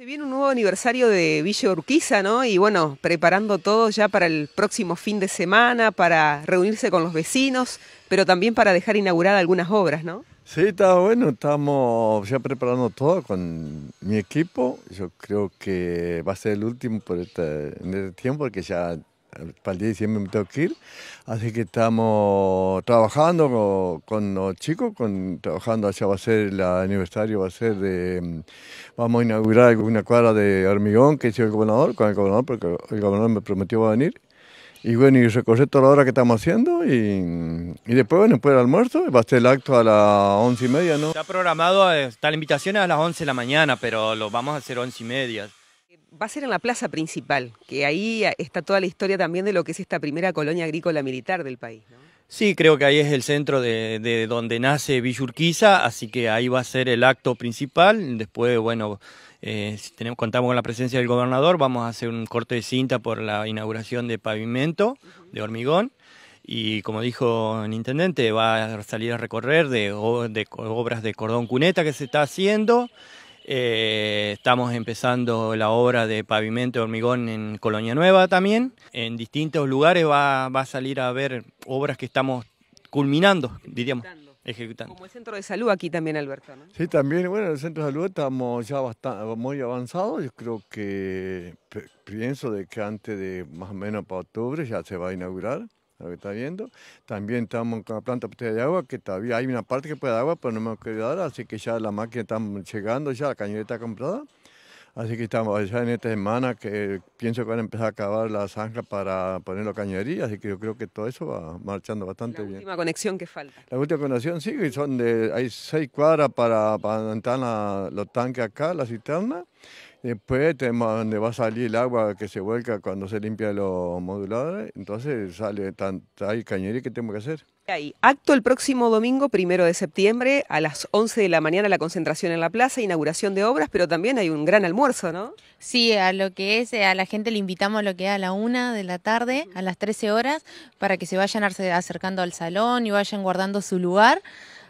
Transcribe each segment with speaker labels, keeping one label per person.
Speaker 1: Se viene un nuevo aniversario de Villa Urquiza, ¿no? Y bueno, preparando todo ya para el próximo fin de semana, para reunirse con los vecinos, pero también para dejar inauguradas algunas obras, ¿no?
Speaker 2: Sí, está bueno, estamos ya preparando todo con mi equipo. Yo creo que va a ser el último por este, en este tiempo, porque ya para el 10 de diciembre me tengo que ir. Así que estamos trabajando con, los chicos, con, trabajando allá va a ser el aniversario, va a ser de, mm, vamos a inaugurar una cuadra de hormigón que hizo el gobernador, con el gobernador, porque el gobernador me prometió va a venir. Y bueno, y recorrer toda la hora que estamos haciendo y, y después, bueno, después del almuerzo, va a ser el acto a las once y media, ¿no?
Speaker 3: Está programado, eh, está la invitación a las once de la mañana, pero lo vamos a hacer once y media
Speaker 1: va a ser en la plaza principal, que ahí está toda la historia también de lo que es esta primera colonia agrícola militar del país.
Speaker 3: Sí, creo que ahí es el centro de, donde nace Villurquiza, así que ahí va a ser el acto principal. Después, bueno, eh, si contamos con la presencia del gobernador, vamos a hacer un corte de cinta por la inauguración de pavimento de hormigón. Y como dijo el intendente, va a salir a recorrer de obras de cordón cuneta que se está haciendo eh, estamos empezando la obra de pavimento de hormigón en Colonia Nueva también. En distintos lugares va, va a salir a ver obras que estamos culminando, diríamos. Ejecutando.
Speaker 1: Como el centro de salud aquí también, Alberto.
Speaker 2: Sí, también, bueno, el centro
Speaker 1: de salud estamos ya bastante, muy
Speaker 2: avanzados. Yo creo que pienso de que antes de más o menos para octubre ya se va a inaugurar lo que está viendo. También estamos con la planta de agua, que todavía hay una parte que puede dar agua, pero no me hemos querido dar, así que ya la máquina está llegando, ya la cañoneta comprada. Así que estamos ya en esta semana que pienso que van a empezar a acabar la zanja para poner la cañería, así que yo creo que todo eso va marchando bastante bien. La
Speaker 1: última conexión que falta.
Speaker 2: La última conexión sí, son de, hay seis cuadras para, para entrar los tanques acá, la cisterna. Después tenemos donde va a salir el agua que se vuelca cuando se limpia los moduladores, entonces sale tanta hay cañería que tengo que hacer.
Speaker 1: acto el próximo domingo, primero de septiembre, a las 11 de la mañana la concentración en la plaza, inauguración de obras, pero también hay un gran
Speaker 4: almuerzo, ¿no? Sí, a lo que es, eh, a la gente le invitamos a lo que es a la una de la tarde, a las 13 horas, para que se vayan acercando al salón y vayan guardando su lugar.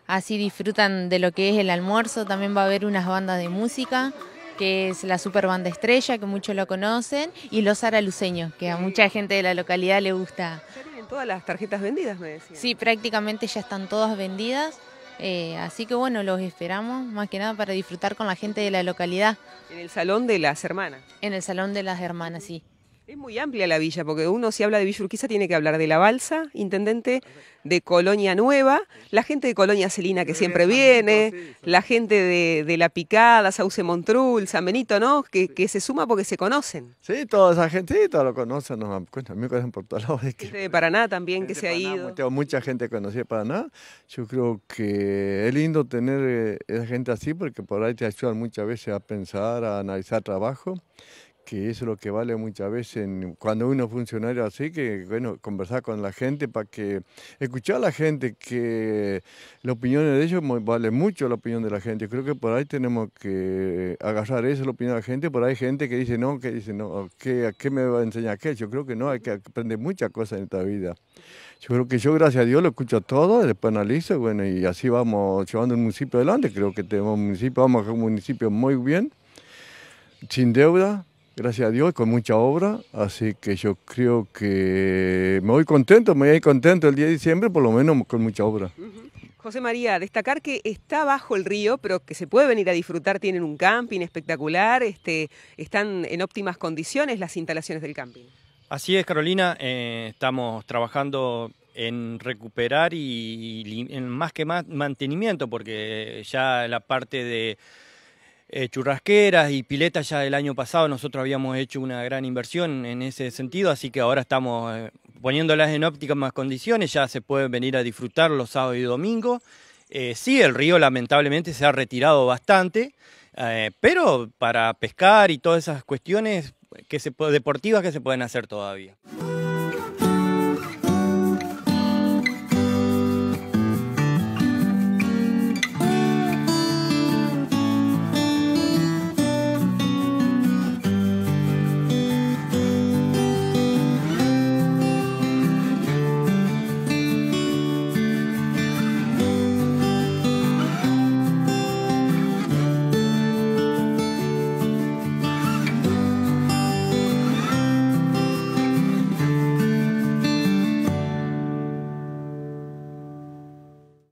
Speaker 4: Así disfrutan de lo que es el almuerzo, también va a haber unas bandas de música que es la super banda estrella, que muchos lo conocen, y los araluceños, que a mucha gente de la localidad le gusta. Ya tienen todas las tarjetas vendidas, me decían. Sí, prácticamente ya están todas vendidas. Eh, así que bueno, los esperamos más que nada para disfrutar con la gente de la localidad. En el Salón de las Hermanas. En el Salón de las Hermanas, sí.
Speaker 1: Es muy amplia la villa, porque uno si habla de Villa tiene que hablar de La Balsa, intendente de Colonia Nueva, la gente de Colonia Celina que siempre viene, la gente de, La Picada, Sauce Montrul, San Benito, ¿no? Que, se suma porque se conocen.
Speaker 2: Sí, toda esa gente, sí, todos lo conocen, nos, a mí me conocen por todos lados.
Speaker 1: que, gente de Paraná también que se ha ido.
Speaker 2: Tengo mucha gente conocida de Paraná. Yo creo que es lindo tener eh, esa gente así porque por ahí te ayudan muchas veces a pensar, a analizar trabajo que es lo que vale muchas veces cuando uno es funcionario así, que bueno, conversar con la gente para que escuchar a la gente, que la opinión de ellos vale mucho la opinión de la gente. Creo que por ahí tenemos que agarrar eso, la opinión de la gente. Por ahí hay gente que dice no, que dice no, ¿a qué me va a enseñar qué? Yo creo que no, hay que aprender muchas cosas en esta vida. Yo creo que yo, gracias a Dios, lo escucho todo, después analizo, bueno, y así vamos llevando el municipio adelante. Creo que tenemos un municipio, vamos a un municipio muy bien, sin deuda, gracias a Dios, con mucha obra, así que yo creo que me voy contento, me voy contento el día de diciembre, por lo menos con mucha obra.
Speaker 1: José María, destacar que está bajo el río, pero que se puede venir a disfrutar, tienen un camping espectacular, este, están en óptimas condiciones las instalaciones del camping.
Speaker 3: Así es, Carolina, eh, estamos trabajando en recuperar y en más que más mantenimiento, porque ya la parte de eh, churrasqueras y piletas ya del año pasado nosotros habíamos hecho una gran inversión en ese sentido, así que ahora estamos eh, poniéndolas en más condiciones, ya se pueden venir a disfrutar los sábados y domingos. Eh, sí, el río lamentablemente se ha retirado bastante, pero para pescar y todas esas cuestiones que deportivas que se pueden hacer todavía.